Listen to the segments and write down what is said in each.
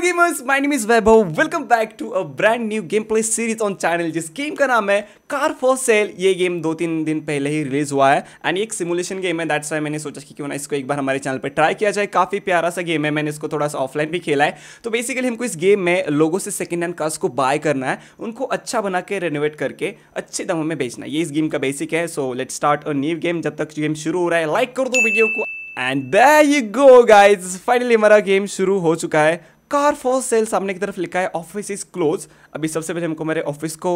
Gamers my name is Vaibhav welcome back to a brand new game play series on channel जिस game का नाम है car for sale ये game दो तीन दिन पहले ही रिलीज हुआ है एंड एक सिमुलेशन गेम है दैट्स वाई मैंने सोचा कि क्यों ना इसको एक बार हमारे चैनल पर ट्राई किया जाए काफ़ी प्यारा सा गेम है मैंने इसको थोड़ा सा ऑफलाइन भी खेला है तो बेसिकली हमको इस गेम में लोगों से सेकेंड हैंड कार्स को बाय करना है उनको अच्छा बना के रेनोवेट करके अच्छे दामों में बेचना है ये इस गेम का बेसिक है so let start a new game जब तक गेम शुरू हो रहा है लाइक कर दो वीडियो को and you go guys finally हमारा गेम शुरू हो चुका है कार फॉर सेल सामने की तरफ लिखा है ऑफिस इज क्लोज अभी सबसे पहले हमको मेरे ऑफिस को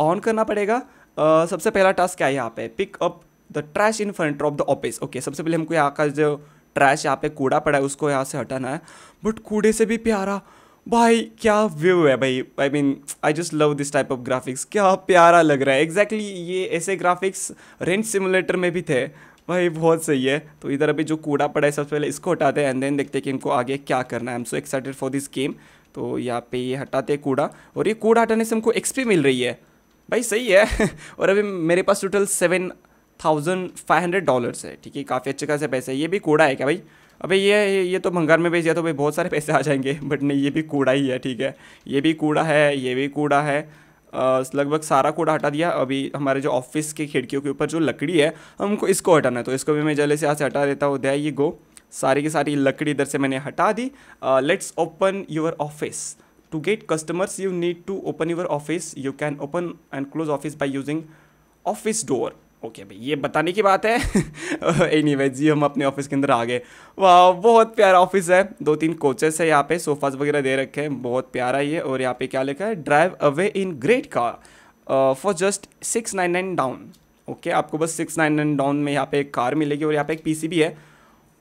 ऑन करना पड़ेगा uh, सबसे पहला टास्क क्या है यहाँ पे pick up the trash in front of the office okay सबसे पहले हमको यहाँ का जो ट्रैश यहाँ पे कूड़ा पड़ा है उसको यहाँ से हटाना है बट कूड़े से भी प्यारा भाई क्या व्यू है भाई I mean I just love this type of graphics क्या प्यारा लग रहा है एग्जैक्टली exactly ये ऐसे ग्राफिक्स रेंट सिमुलेटर में भी थे भाई बहुत सही है तो इधर अभी जो कूड़ा पड़ा है सबसे पहले इसको हटाते हैं एंड देन देखते हैं कि इनको आगे क्या करना है I am so excited for this game तो यहाँ पे ये हटाते हैं कूड़ा और ये कूड़ा हटाने से हमको एक्सपी मिल रही है भाई सही है और अभी मेरे पास total seven thousand five hundred dollars है ठीक है काफ़ी अच्छे खासे पैसे है ये भी कूड़ा है क्या भाई अबे ये ये तो भंगार में भेज दिया तो भाई बहुत सारे पैसे आ जाएंगे बट नहीं ये भी कूड़ा ही है ठीक है ये भी कूड़ा है ये भी कूड़ा है लगभग सारा कूड़ा हटा दिया अभी हमारे जो ऑफिस की खिड़कियों के ऊपर जो लकड़ी है हमको इसको हटाना है तो इसको भी मैं जल्दी से यहाँ से हटा देता हूँ दया ये गो सारी की सारी लकड़ी इधर से मैंने हटा दी let's open your office to get customers you need to open your office you can open and close office by using office door okay भाई ये बताने की बात है एनी anyway, जी हम अपने ऑफिस के अंदर आ गए वाह बहुत प्यारा ऑफिस है दो तीन कोचेस है यहाँ पे सोफाज वगैरह दे रखे हैं बहुत प्यारा ये और यहाँ पे क्या लिखा है drive away in great car for just six nine nine down okay आपको बस सिक्स नाइन नाइन डाउन में यहाँ पे एक कार मिलेगी और यहाँ पे एक पी है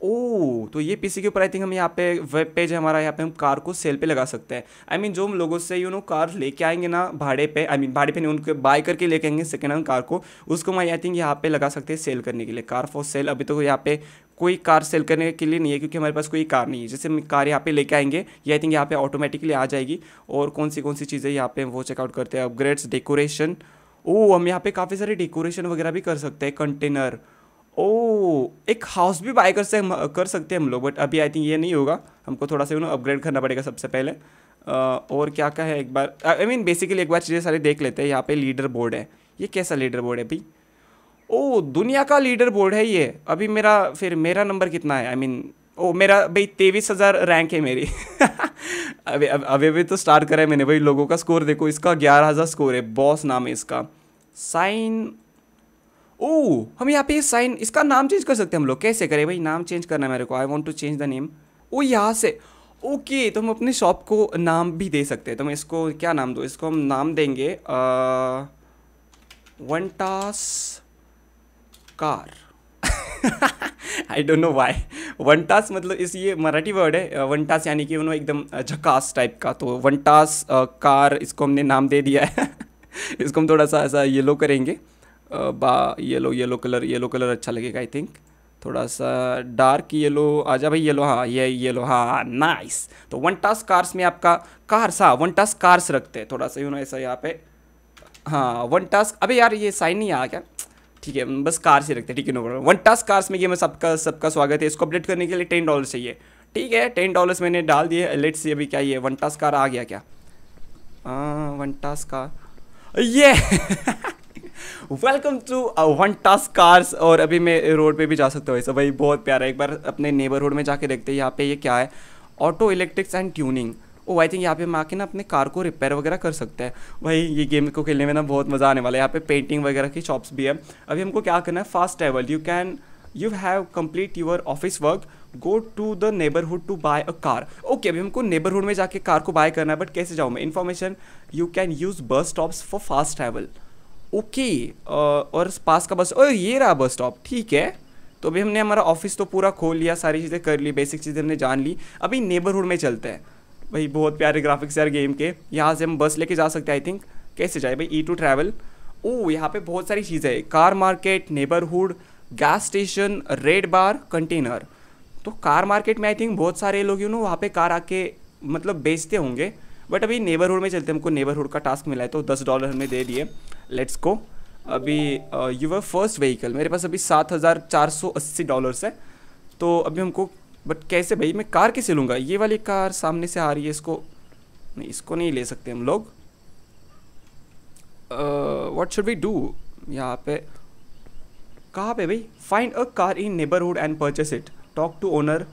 ओ तो ये पीसी के ऊपर आई थिंक हम यहाँ पे वेब पेज है हमारा यहाँ पे हम कार को सेल पे लगा सकते हैं आई I मीन mean, जो हम लोगों से यू नो कार लेके आएंगे ना भाड़े पे आई I मीन mean, भाड़े पे नहीं उनके बाय करके लेके आएंगे सेकेंड हैंड कार को उसको हम आई थिंक यहाँ पे लगा सकते हैं सेल करने के लिए कार फॉर सेल अभी तो यहाँ पे कोई कार सेल करने के लिए नहीं है क्योंकि हमारे पास कोई कार नहीं है जैसे हम कार यहाँ पे लेके आएंगे ये आई थिंक यहाँ पे ऑटोमेटिकली आ जाएगी और कौन सी कौन सी चीज़ें यहाँ पे वो चेकआउट करते हैं अपग्रेड्स डेकोरेशन ओ हम यहाँ पे काफ़ी सारे डेकोरेशन वगैरह भी कर सकते हैं कंटेनर ओ एक हाउस भी बाय कर से हम कर सकते हैं हम लोग बट अभी आई थिंक ये नहीं होगा हमको थोड़ा सा यू नो अपग्रेड करना पड़ेगा सबसे पहले uh, और क्या क्या है एक बार आई मीन बेसिकली एक बार चीज़ें सारी देख लेते हैं यहाँ पे लीडर बोर्ड है ये कैसा लीडर बोर्ड है भाई ओ दुनिया का लीडर बोर्ड है ये अभी मेरा फिर मेरा नंबर कितना है आई मीन ओ मेरा भाई तेईस हज़ार रैंक है मेरी अभी अभी अभी तो स्टार्ट करा है मैंने भाई लोगों का स्कोर देखो इसका ग्यारह हज़ार स्कोर है बॉस नाम है इसका साइन ओ हम यहाँ पे साइन इसका नाम चेंज कर सकते हैं हम लोग कैसे करें भाई नाम चेंज करना है मेरे को I want to change the name oh यहाँ से ओके तो हम अपने शॉप को नाम भी दे सकते हैं तो मैं इसको क्या नाम दो इसको हम नाम देंगे one task car I don't know why one task मतलब इस ये मराठी वर्ड है वनटास यानी कि उन्होंने एकदम झकास टाइप का तो वनटास कार इसको हमने नाम दे दिया है इसको हम थोड़ा सा ऐसा येलो करेंगे बा yellow yellow colour yellow colour अच्छा लगेगा आई थिंक थोड़ा सा डार्क येलो आजा भाई येलो हाँ ये येलो हाँ नाइस तो वन टास्क कार्स में आपका कार्स हाँ वन टास्क कार्स रखते हैं थोड़ा सा यू नो ऐसा यहाँ पे हाँ वन टास्क अबे यार ये साइन नहीं आया क्या ठीक है बस कार से रखते हैं ठीक है no problem one task cars में ये मैं सबका सबका स्वागत है इसको अपडेट करने के लिए टेन डॉलर चाहिए ठीक है टेन डॉलर्स मैंने डाल दिए लेट्स सी अभी क्या ये वन टास्क कार आ गया क्या वन टास्क कार ये welcome to one task cars और अभी मैं रोड पे भी जा सकता हूँ ऐसा भाई बहुत प्यारा है एक बार अपने नेबरहुड में जाके देखते हैं यहाँ पे ये क्या है auto electrics and tuning oh I think यहाँ पे हम आके ना अपने कार को रिपेयर वगैरह कर सकते हैं भाई ये गेम को खेलने में ना बहुत मज़ा आने वाला है यहाँ पे पेंटिंग वगैरह की शॉप्स भी है अभी हमको क्या करना है fast travel you can you have complete your office work go to the neighbourhood to buy a car okay अभी हमको नेबरहुड में जाके कार को बाय करना है बट कैसे जाऊँ मैं information you can use bus stops for fast travel okay uh, और पास का बस और ये रहा बस स्टॉप ठीक है तो अभी हमने हमारा ऑफिस तो पूरा खोल लिया सारी चीज़ें कर ली बेसिक चीज़ें हमने जान ली अभी नेबरहुड में चलते हैं भाई बहुत प्यारे ग्राफिक्स यार गेम के यहाँ से हम बस लेके जा सकते हैं आई थिंक कैसे जाए भाई ई टू ट्रैवल ओ यहाँ पे बहुत सारी चीज़ें हैं car market neighbourhood gas station red bar container तो कार मार्केट में आई थिंक बहुत सारे लोग यू नो वहाँ पे कार आके मतलब बेचते होंगे बट अभी नेबरहुड में चलते हमको नेबरहुड का टास्क मिला है तो दस डॉलर हमने दे दिए लेट्स को अभी यूवर फर्स्ट व्हीकल मेरे पास अभी सात हज़ार चार सौ अस्सी डॉलर्स है तो अभी हमको बट कैसे भाई मैं कार कैसे लूँगा ये वाली कार सामने से आ रही है इसको नहीं इसको नहीं ले सकते हम लोग वॉट शुड वी डू यहाँ पे कहाँ पे भाई find a car in neighbourhood and purchase it talk to owner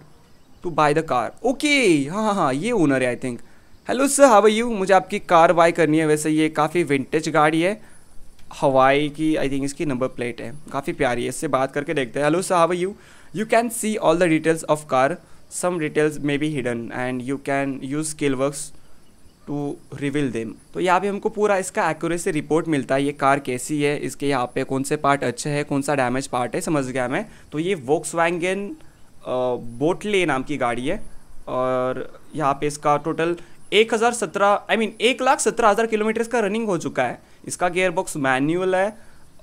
to buy the car okay हाँ हाँ हाँ ये ओनर है I think hello sir how you मुझे आपकी कार बाय करनी है वैसे ये काफ़ी विंटेज गाड़ी है हवाई की आई थिंक इसकी नंबर प्लेट है काफ़ी प्यारी है इससे बात करके देखते हैं hello sir how you you can see all the details of car some details may be hidden and you can use skill work to reveal them तो यहाँ पे हमको पूरा इसका एक्यूरेसी रिपोर्ट मिलता है ये कार कैसी है इसके यहाँ पे कौन से पार्ट अच्छे हैं कौन सा डैमेज पार्ट है समझ गया मैं तो ये वोक्स वैंगन बोटले नाम की गाड़ी है और यहाँ पे इसका टोटल एक हज़ार सत्रह आई मीन एक लाख सत्रह हज़ार किलोमीटर का रनिंग हो चुका है इसका गेयर बॉक्स मैनुअल है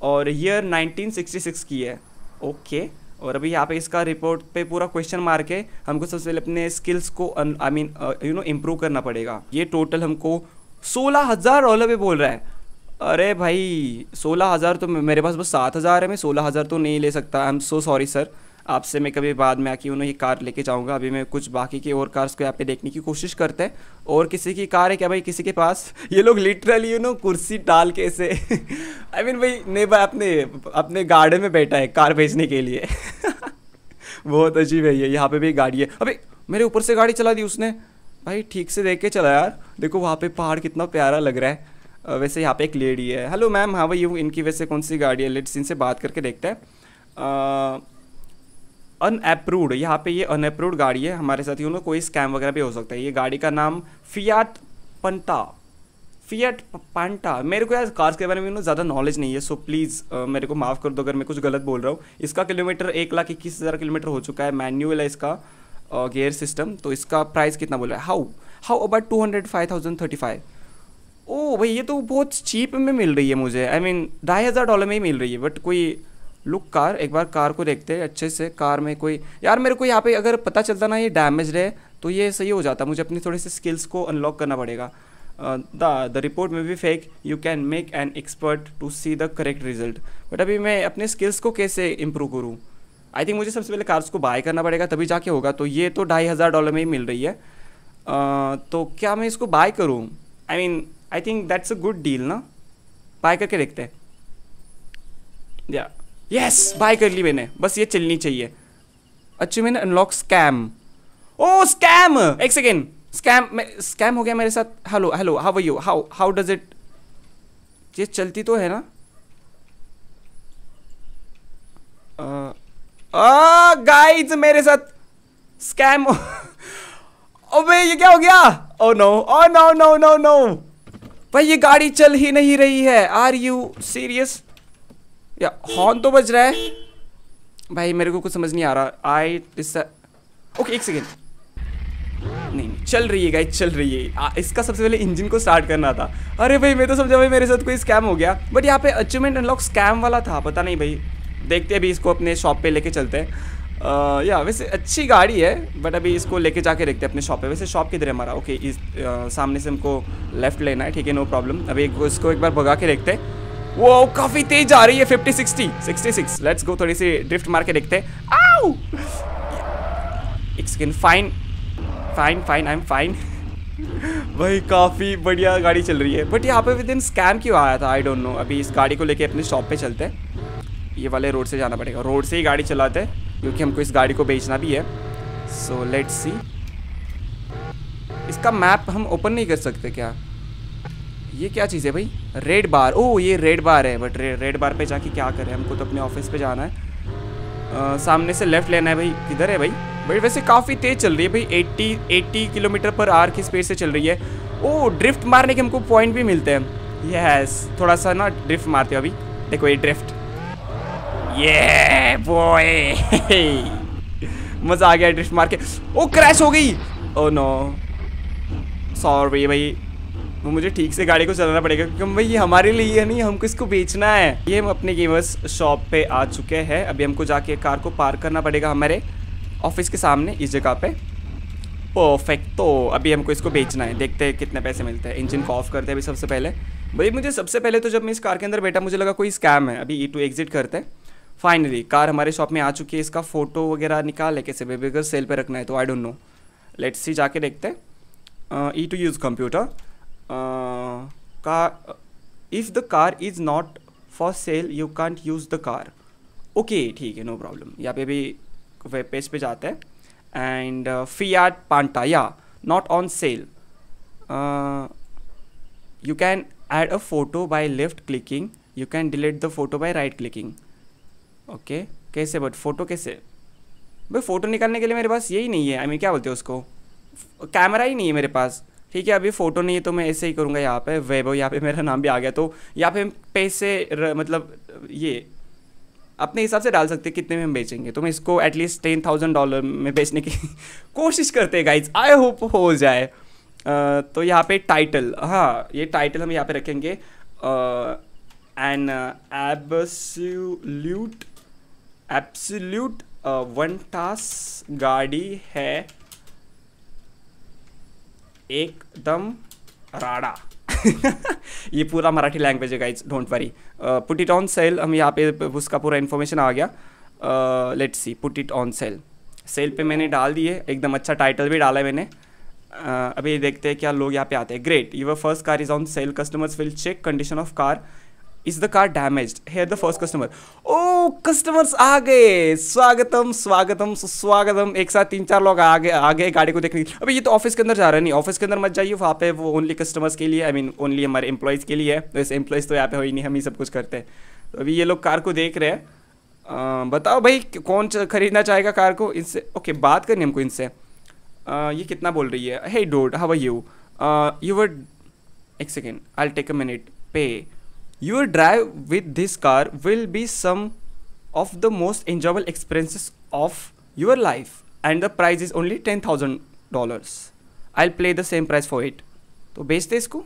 और ईयर 1966 की है ओके और अभी यहाँ पे इसका रिपोर्ट पे पूरा क्वेश्चन मार के हमको सबसे पहले अपने स्किल्स को I mean you know improve करना पड़ेगा ये टोटल हमको सोलह हज़ार डॉलर पे बोल रहा है अरे भाई सोलह हज़ार तो मेरे पास बस सात हज़ार है मैं सोलह हज़ार तो नहीं ले सकता I am so sorry sir आपसे मैं कभी बाद में आके उन्हें ये कार लेके जाऊँगा अभी मैं कुछ बाकी के और कार्स को यहाँ पे देखने की कोशिश करते हैं और किसी की कार है क्या भाई किसी के पास ये लोग लिटरली यू नो कुर्सी डाल के ऐसे आई मीन भाई नहीं भाई अपने अपने गार्डन में बैठा है कार भेजने के लिए बहुत अजीब है ये यहाँ पे भी गाड़ी है अभी मेरे ऊपर से गाड़ी चला दी उसने भाई ठीक से देख के चला यार देखो वहाँ पे पहाड़ कितना प्यारा लग रहा है वैसे यहाँ पे एक लेडी है हेलो मैम हाँ भाई यू इनकी वैसे कौन सी गाड़ी है लेट्स इनसे बात करके देखते हैं अनअप्रूव्ड यहाँ पे ये अनअप्रूव्ड गाड़ी है हमारे साथ यू नो कोई स्कैम वगैरह भी हो सकता है ये गाड़ी का नाम फियाट पंता फियट पांटा मेरे को यार कार्स के बारे में ना ज़्यादा नॉलेज नहीं है सो प्लीज़ मेरे को माफ़ कर दो अगर मैं कुछ गलत बोल रहा हूँ इसका किलोमीटर एक लाख इक्कीस हज़ार किलोमीटर हो चुका है मैन्यूअल है इसका गेयर सिस्टम तो इसका प्राइस कितना बोल रहा है how how about two hundred five thousand thirty five oh भाई ये तो बहुत चीप में मिल रही है मुझे आई मीन ढाई हज़ार डॉलर में ही मिल रही है बट कोई लुक कार एक बार कार को देखते हैं अच्छे से कार में कोई यार मेरे को यहाँ पे अगर पता चलता ना ये डैमेज है तो ये सही हो जाता मुझे अपनी थोड़ी सी स्किल्स को अनलॉक करना पड़ेगा द द रिपोर्ट में भी fake you can make an expert to see the correct result but अभी मैं अपने स्किल्स को कैसे इम्प्रूव करूँ आई थिंक मुझे सबसे पहले कार्स को बाय करना पड़ेगा तभी जाके होगा तो ये तो ढाई हज़ार डॉलर में ही मिल रही है uh, तो क्या मैं इसको बाय करूँ I mean I think that's a good deal ना बाय करके देखते हैं या yeah. यस बाय कर ली मैंने बस ये चलनी चाहिए मैंने अनलॉक स्कैम ओ स्कैम एक सेकेंड स्कैम स्कैम हो गया मेरे साथ hello hello how you how how does it ये चलती तो है ना गाइस मेरे साथ स्कैम अबे ये क्या हो गया oh no oh no no no no भाई ये गाड़ी चल ही नहीं रही है आर यू सीरियस या हॉर्न तो बज रहा है भाई मेरे को कुछ समझ नहीं आ रहा आई इस ओके एक सेकेंड नहीं चल रही है गाइस चल रही है आ, इसका सबसे पहले इंजन को स्टार्ट करना था अरे भाई मैं तो समझा भाई मेरे साथ कोई स्कैम हो गया बट यहाँ पे अचीवमेंट अनलॉक स्कैम वाला था पता नहीं भाई देखते अभी इसको अपने शॉप पे लेके चलते हैं या वैसे अच्छी गाड़ी है बट अभी इसको लेके जाके देखते हैं अपने शॉप पे वैसे शॉप किधर है हमारा ओके इस आ, सामने से हमको लेफ्ट लेना है ठीक है नो प्रॉब्लम अभी इसको एक बार भगा के देखते हैं वो काफी तेज जा रही है 50 60 66 लेट्स गो थोड़ी सी ड्रिफ्ट मार के देखते हैं आओ एक fine fine fine I am fine भाई काफ़ी बढ़िया गाड़ी चल रही है बट यहाँ पे विद इन स्कैम क्यों आया था आई डोंट नो अभी इस गाड़ी को लेके अपने शॉप पे चलते हैं ये वाले रोड से जाना पड़ेगा रोड से ही गाड़ी चलाते हैं क्योंकि हमको इस गाड़ी को बेचना भी है सो लेट्स सी इसका मैप हम ओपन नहीं कर सकते क्या ये क्या चीज़ है भाई रेड बार ओ ये रेड बार है बट रेड बार पे जाके क्या करें हमको तो अपने ऑफिस पे जाना है आ, सामने से लेफ़्ट लेना है भाई किधर है भाई भाई वैसे काफ़ी तेज़ चल रही है भाई 80 80 किलोमीटर पर आर की स्पीड से चल रही है ओ ड्रिफ्ट मारने के हमको पॉइंट भी मिलते हैं यस थोड़ा सा ना ड्रिफ्ट मारते हो अभी देखो ये ड्रिफ्ट ये बॉय मज़ा आ गया ड्रिफ्ट मार के ओ क्रैश हो गई ओ नो सॉरी भाई वो मुझे ठीक से गाड़ी को चलाना पड़ेगा क्योंकि भाई ये हमारे लिए है नहीं हमको इसको बेचना है ये हम अपने गेमर्स शॉप पे आ चुके हैं अभी हमको जाके कार को पार्क करना पड़ेगा हमारे ऑफिस के सामने इस जगह पे परफेक्ट तो अभी हमको इसको बेचना है देखते हैं कितने पैसे मिलते हैं इंजन को ऑफ करते हैं अभी सबसे पहले भाई मुझे सबसे पहले तो जब मैं इस कार के अंदर बैठा मुझे लगा कोई स्कैम है अभी ई टू एग्जिट करते हैं फाइनली कार हमारे शॉप में आ चुकी है इसका फोटो वगैरह निकाल है कैसे बेबी सेल पर रखना है तो I don't know let's see जाके देखते हैं ई to use computer car uh, car the uh, if the car is not for sale you can't use the car ठीक है नो प्रॉब्लम यहाँ पे भी वेब पेज पे जाते हैं एंड फियाट पांटा या not on sale you can add a photo by left clicking you can delete the photo by right clicking okay कैसे बट फोटो कैसे भाई फ़ोटो निकालने के लिए मेरे पास यही नहीं है आई I मीन mean, क्या बोलते हैं उसको कैमरा ही नहीं है मेरे पास ठीक है अभी फ़ोटो नहीं है तो मैं ऐसे ही करूँगा यहाँ पे वेबो यहाँ पे मेरा नाम भी आ गया तो यहाँ पे हम पैसे र, मतलब ये अपने हिसाब से डाल सकते हैं कितने में हम बेचेंगे तो मैं इसको एटलीस्ट टेन थाउजेंड डॉलर में बेचने की कोशिश करते हैं गाइज आई होप हो जाए आ, तो यहाँ पे टाइटल हाँ ये टाइटल हम यहाँ पे रखेंगे an absolute absolute one task गाड़ी है एकदम राड़ा ये पूरा मराठी लैंग्वेज है guys don't worry put it on sale हम यहाँ पे उसका पूरा इन्फॉर्मेशन आ गया let's see put it on sale sale पे मैंने डाल दिए एकदम अच्छा टाइटल भी डाला है मैंने uh, अभी देखते हैं क्या लोग यहाँ पे आते हैं great your first car is on sale customers will check condition of car is the car damage here the first customer oh customers आ गए स्वागतम स्वागतम सुस्वागतम एक साथ तीन चार लोग आ गए आ गए गाड़ी को देखने अभी ये तो ऑफिस के अंदर जा रहा है नहीं ऑफिस के अंदर मत जाइए वहाँ पे वो ओनली कस्टमर्स के लिए आई मीन ओनली हमारे एम्प्लॉयज़ के लिए है वैसे तो एम्प्लॉयज़ तो यहाँ पे हो ही नहीं हम ही सब कुछ करते हैं तो अभी ये लोग कार को देख रहे हैं बताओ भाई कौन खरीदना चाहेगा कार को इनसे ओके बात करनी हमको इनसे ये कितना बोल रही है hey dot how you you word एक second I take a minute pay your drive with this car will be some of the most enjoyable experiences of your life and the price is only ten thousand dollars I play the same price for it तो बेचते इसको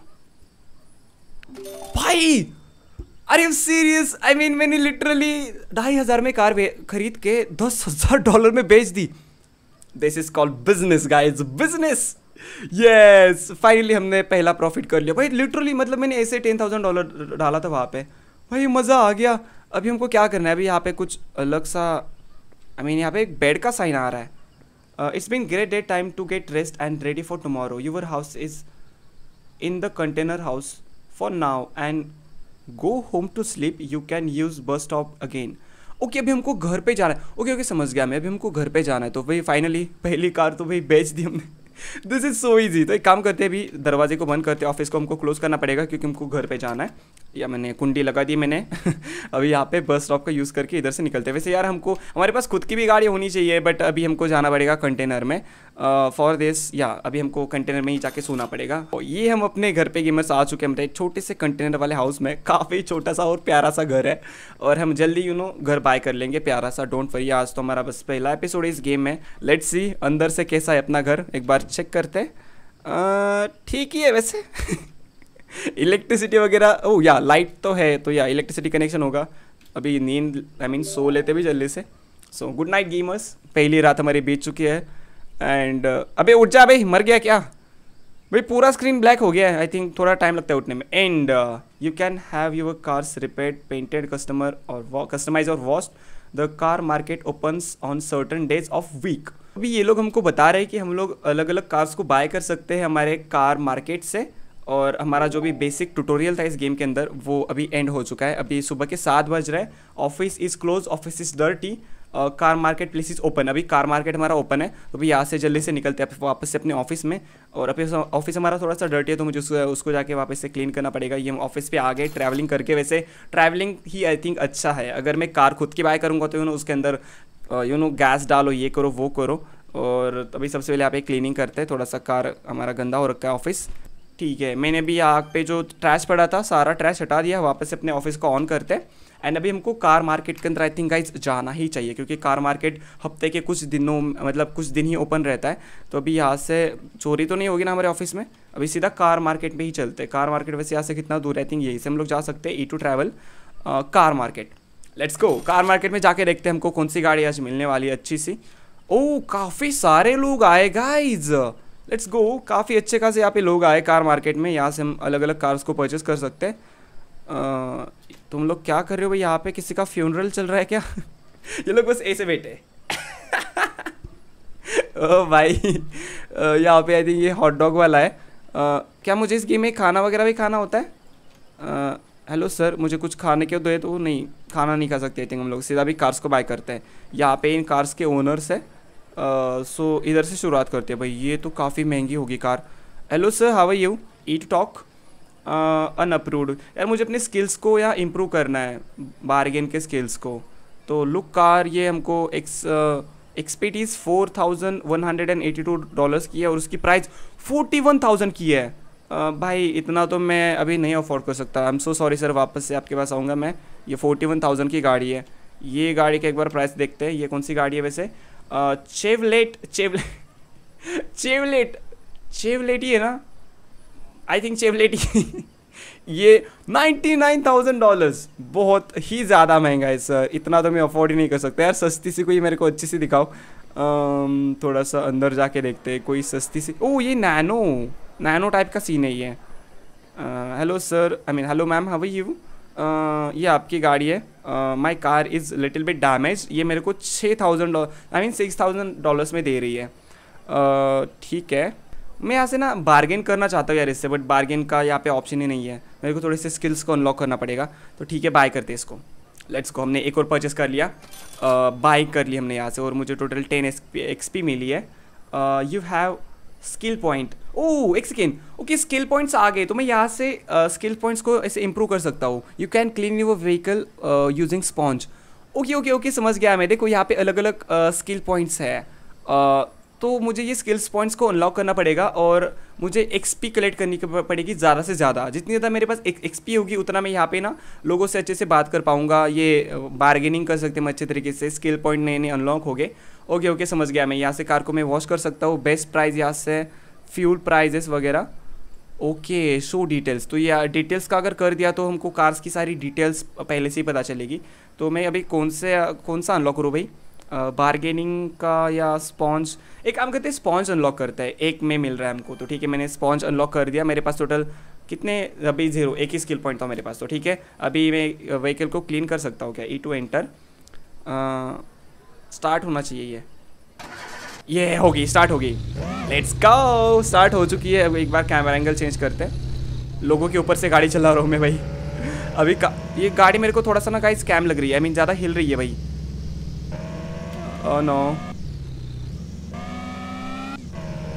भाई अरे you serious I mean मैंने literally ढाई हज़ार में car खरीद के दस हज़ार डॉलर में बेच दी this is called business guys business yes yes, finally हमने पहला प्रॉफिट कर लिया भाई लिटरली मतलब मैंने ऐसे टेन थाउजेंड डॉलर डाला था वहाँ पे भाई मज़ा आ गया अभी हमको क्या करना है अभी यहाँ पे कुछ अलग सा आई I मीन mean, यहाँ पे एक बेड का साइन आ रहा है it's been great day time to get rest and ready for tomorrow your house is in the container house for now and go home to sleep you can use bus stop again okay अभी हमको घर पे जाना है okay okay समझ गया मैं अभी हमको घर पे जाना है तो भाई फाइनली पहली कार तो भाई बेच दी हमने दिस इज़ सो ईजी तो एक काम करते भी अभी दरवाजे को बंद करते ऑफिस को हमको क्लोज़ करना पड़ेगा क्योंकि हमको घर पे जाना है या मैंने कुंडी लगा दी मैंने अभी यहाँ पे बस स्टॉप का यूज़ करके इधर से निकलते हैं वैसे यार हमको हमारे पास खुद की भी गाड़ी होनी चाहिए बट अभी हमको जाना पड़ेगा कंटेनर में फॉर दिस या अभी हमको कंटेनर में ही जाके सोना पड़ेगा और तो ये हम अपने घर पे गेमर्स आ चुके हैं हमारे मतलब एक छोटे से कंटेनर वाले हाउस में काफ़ी छोटा सा और प्यारा सा घर है और हम जल्दी यू नो घर बाय कर लेंगे प्यारा सा डोंट वरी आज तो हमारा बस पहला एपिसोड है इस गेम में लेट्स सी अंदर से कैसा है अपना घर एक बार चेक करते हैं uh, ठीक ही है वैसे इलेक्ट्रिसिटी वगैरह ओ या लाइट तो है तो या इलेक्ट्रिसिटी कनेक्शन होगा अभी नींद आई मीन सो लेते भी जल्दी से सो गुड नाइट गेमर्स पहली रात हमारी बीत चुकी है एंड uh, अबे उठ जा भाई मर गया क्या भाई पूरा स्क्रीन ब्लैक हो गया है आई थिंक थोड़ा टाइम लगता है उठने में and you can have your cars repair painted customer और कस्टमाइज और washed the car market opens on certain days of week अभी ये लोग हमको बता रहे हैं कि हम लोग अलग अलग कार्स को बाय कर सकते हैं हमारे कार मार्केट से और हमारा जो भी बेसिक ट्यूटोरियल था इस गेम के अंदर वो अभी एंड हो चुका है अभी सुबह के सात बज रहे हैं office is close office is dirty car market places open अभी कार मार्केट हमारा ओपन है तो अभी यहाँ से जल्दी से निकलते हैं वापस से अपने ऑफिस में और अभी ऑफिस हमारा थोड़ा सा डर्टी है तो मुझे उसको जाके वापस से क्लीन करना पड़ेगा ये हम ऑफिस पे आ गए ट्रैवलिंग करके वैसे ट्रैवलिंग ही आई थिंक अच्छा है अगर मैं कार खुद की बाय करूँगा तो यू नो उसके अंदर यू नो गैस डालो ये करो वो करो और अभी सबसे पहले आप एक क्लीनिंग करते हैं थोड़ा सा कार हमारा गंदा हो रखा है ऑफिस ठीक है मैंने भी यहाँ पे जो ट्रैश पड़ा था सारा ट्रैश हटा दिया वापस से अपने ऑफिस को ऑन करते हैं एंड अभी हमको कार मार्केट के अंदर आई थिंक गाइज जाना ही चाहिए क्योंकि कार मार्केट हफ्ते के कुछ दिनों मतलब कुछ दिन ही ओपन रहता है तो अभी यहाँ से चोरी तो नहीं होगी ना हमारे ऑफिस में अभी सीधा कार मार्केट में ही चलते हैं कार मार्केट वैसे यहाँ से कितना दूर आई थिंक यही से हम लोग जा सकते हैं ई to travel car market let's go car market में जाके देखते हैं हमको कौन सी गाड़ी आज मिलने वाली है अच्छी सी ओ काफ़ी सारे लोग आए गाइज लेट्स गो काफ़ी अच्छे खासे यहाँ पे लोग आए कार मार्केट में यहाँ से हम अलग अलग कार्स को परचेज कर सकते हैं तुम लोग क्या कर रहे हो भाई यहाँ पे किसी का फ्यूनरल चल रहा है क्या ये लोग बस ऐसे बैठे ओ भाई यहाँ पे आई थिंक ये हॉट डॉग वाला है आ, क्या मुझे इस गेम में खाना वगैरह भी खाना होता है हेलो सर मुझे कुछ खाने के दो तो नहीं खाना नहीं खा सकते आई थिंक हम लोग सीधा भी कार्स को बाय करते हैं यहाँ पे इन कार्स के ओनर्स है सो इधर से शुरुआत करते हैं भाई ये तो काफ़ी महंगी होगी car hello sir how you eat talk unapproved यार मुझे अपने स्किल्स को या इम्प्रूव करना है बारगेन के स्किल्स को तो लुक कार ये हमको एक्स एक्सपेटीज four thousand one hundred and eighty two dollars की है और उसकी प्राइस फोर्टी वन थाउजेंड की है आ, भाई इतना तो मैं अभी नहीं अफोर्ड कर सकता I am so sorry sir वापस से आपके पास आऊँगा मैं ये फोर्टी वन थाउजेंड की गाड़ी है ये गाड़ी का एक बार प्राइस देखते हैं ये कौन सी गाड़ी है वैसे चेवलेट चेवलेट चेवलेट चेवलेट ही है ना आई थिंक चेवलेटी ये नाइन्टी नाइन थाउजेंड डॉलर्स बहुत ही ज़्यादा महंगा है सर इतना तो मैं अफोर्ड ही नहीं कर सकता यार सस्ती सी कोई मेरे को अच्छी सी दिखाओ आम, थोड़ा सा अंदर जाके देखते हैं कोई सस्ती सी ओ ये नैनो नैनो टाइप का सीन है ये hello sir I mean hello ma'am how you ये आपकी गाड़ी है my car is little bit damage ये मेरे को छः thousand I mean six thousand dollars में दे रही है ठीक uh, है मैं यहाँ से ना बार्गेन करना चाहता हूँ यार इससे बट बार्गेन का यहाँ पे ऑप्शन ही नहीं है मेरे को थोड़े से स्किल्स को अनलॉक करना पड़ेगा तो ठीक है बाय करते इसको लेट्स को हमने एक और परचेस कर लिया बाई कर ली हमने यहाँ से और मुझे टोटल टेन एक्स पी मिली है यू हैव स्किल पॉइंट ओ एक सेकेंड ओके स्किल पॉइंट्स आ गए तो मैं यहाँ से स्किल uh, पॉइंट्स को ऐसे इंप्रूव कर सकता हूँ you can clean your vehicle using sponge okay okay okay समझ गया मैं देखो यहाँ पे अलग अलग स्किल uh, पॉइंट्स है uh, तो मुझे ये स्किल्स पॉइंट्स को अनलॉक करना पड़ेगा और मुझे एक्सपी कलेक्ट करनी पड़ेगी ज़्यादा से ज़्यादा जितनी ज़्यादा मेरे पास एक्सपी होगी उतना मैं यहाँ पे ना लोगों से अच्छे से बात कर पाऊँगा ये बार्गेनिंग कर सकते हैं अच्छे तरीके से स्किल पॉइंट नए नए अनलॉक हो गए ओके ओके समझ गया मैं यहाँ से कार को मैं वॉश कर सकता हूँ बेस्ट प्राइस यहाँ से फ्यूल प्राइजेस वगैरह ओके शो डिटेल्स तो यार डिटेल्स का अगर कर दिया तो हमको कार्स की सारी डिटेल्स पहले से ही पता चलेगी तो मैं अभी कौन से कौन सा अनलॉक करूँ भाई बारगेनिंग का या स्पॉन्ज एक काम करते हैं स्पॉन्ज अनलॉक करता है एक में मिल रहा है हमको तो ठीक है मैंने स्पॉन्ज अनलॉक कर दिया मेरे पास टोटल कितने अभी जीरो एक ही स्किल पॉइंट था मेरे पास तो ठीक है अभी मैं व्हीकल को क्लीन कर सकता हूँ क्या ई टू एंटर स्टार्ट होना चाहिए ये ये होगी स्टार्ट होगी लेट्स गो स्टार्ट हो चुकी है अब एक बार कैमरा एंगल चेंज करते हैं लोगों के ऊपर से गाड़ी चला रहा हूँ मैं भाई अभी का ये गाड़ी मेरे को थोड़ा सा ना गाइस स्कैम लग रही है आई मीन ज़्यादा हिल रही है भाई ओ oh, नो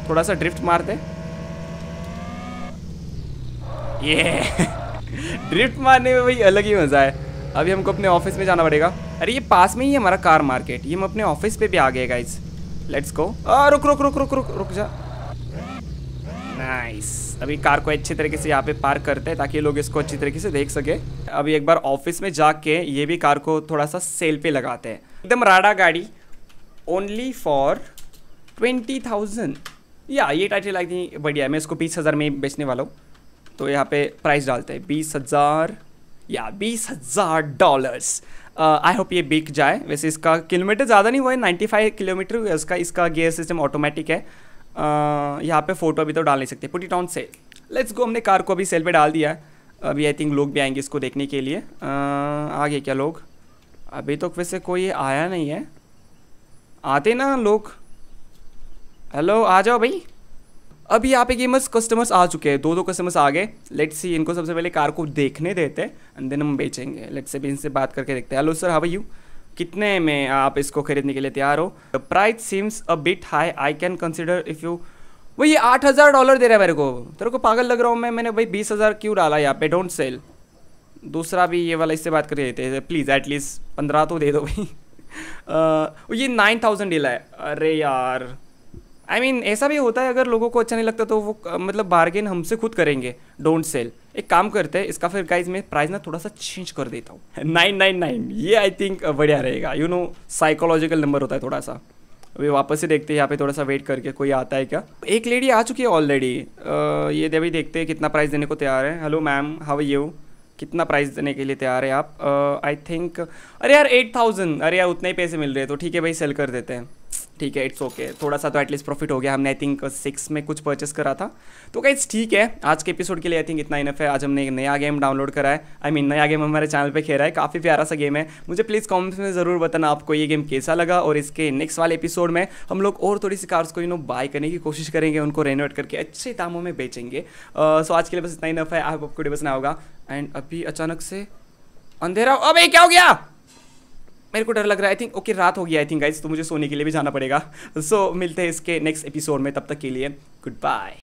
थोड़ा सा ड्रिफ्ट मारते ये ड्रिफ्ट मारने में भाई अलग ही मज़ा है अभी हमको अपने ऑफिस में जाना पड़ेगा अरे ये पास में ही हमारा कार मार्केट ये हम अपने ऑफिस पे भी आ गए गाइज लेट्स गो रुक रुक रुक रुक रुक रुक जा नाइस अभी कार को अच्छे तरीके से यहाँ पे पार्क करते हैं ताकि लोग इसको अच्छी तरीके से देख सके अभी एक बार ऑफिस में जाके ये भी कार को थोड़ा सा सेल पे लगाते हैं एकदम राडा गाड़ी ओनली फॉर ट्वेंटी थाउजेंड या ये टाइटल लाइक नहीं बढ़िया मैं इसको बीस हज़ार में बेचने वाला हूँ तो यहाँ पे प्राइस डालते हैं बीस हज़ार या बीस हज़ार डॉलर्स आई होप ये बिक जाए वैसे इसका किलोमीटर ज़्यादा नहीं हुआ है नाइन्टी फाइव किलोमीटर हुआ इसका इसका गियर सिस्टम ऑटोमेटिक है uh, यहाँ पे फ़ोटो अभी तो डाल नहीं सकते put it on sale let's go हमने कार को अभी सेल पे डाल दिया है अभी आई थिंक लोग भी आएंगे इसको देखने के लिए uh, आ गए क्या लोग अभी तो वैसे कोई आया नहीं है आते ना लोग हेलो आ जाओ भाई अभी यहाँ पे गेमर्स कस्टमर्स आ चुके हैं दो दो कस्टमर्स आ गए लेट्स सी इनको सबसे पहले कार को देखने देते हैं एंड देन हम बेचेंगे लेट्स से भी इनसे बात करके देखते हैं हेलो सर हाव यू कितने में आप इसको खरीदने के लिए तैयार हो the price seems a bit high I can consider if you भाई ये आठ हज़ार डॉलर दे रहा है मेरे को तेरे को पागल लग रहा हूँ मैं मैंने भाई बीस हज़ार क्यों डाला यहाँ पे डोंट सेल दूसरा भी ये वाला इससे बात कर देते प्लीज़ एटलीस्ट पंद्रह तो दे दो भाई ये नाइन थाउजेंड डीला है अरे यार आई I मीन mean, ऐसा भी होता है अगर लोगों को अच्छा नहीं लगता तो वो मतलब बार्गेन हमसे खुद करेंगे डोंट सेल एक काम करते हैं इसका फिर गाइज मैं प्राइस ना थोड़ा सा चेंज कर देता हूँ नाइन नाइन नाइन ये आई थिंक बढ़िया रहेगा यू नो साइकोलॉजिकल नंबर होता है थोड़ा सा अभी वापस से देखते हैं यहाँ पे थोड़ा सा वेट करके कोई आता है क्या एक लेडी आ चुकी है ऑलरेडी ये अभी देखते हैं कितना प्राइस देने को तैयार है हेलो मैम हाउ यू कितना प्राइस देने के लिए तैयार है आप आई uh, थिंक अरे यार एट थाउजेंड अरे यार उतने ही पैसे मिल रहे हैं तो ठीक है भाई सेल कर देते हैं ठीक है इट्स ओके थोड़ा सा तो एटलीस्ट प्रॉफिट हो गया हमने आई थिंक सिक्स में कुछ परचेस करा था तो गाइज ठीक है आज के एपिसोड के लिए आई थिंक इतना इनफ है आज हमने एक नया गेम डाउनलोड करा है आई I मीन mean, नया गेम हमारे चैनल पे खेला है काफ़ी प्यारा सा गेम है मुझे प्लीज़ कॉमेंट्स में ज़रूर बताना आपको ये गेम कैसा लगा और इसके नेक्स्ट वाले एपिसोड में हम लोग और थोड़ी सी कार्स को यू नो बाय करने की कोशिश करेंगे उनको रेनोवेट करके अच्छे दामों में बेचेंगे सो आज के लिए बस इतना इनफ है आपको वीडियो ना होगा एंड अभी अचानक से अंधेरा अबे क्या हो गया मेरे को डर लग रहा है आई थिंक ओके रात हो गया आई थिंक गाइज तो मुझे सोने के लिए भी जाना पड़ेगा सो so, मिलते हैं इसके नेक्स्ट एपिसोड में तब तक के लिए गुड बाय